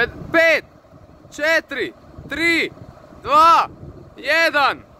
5, 4, 3, 2, 1.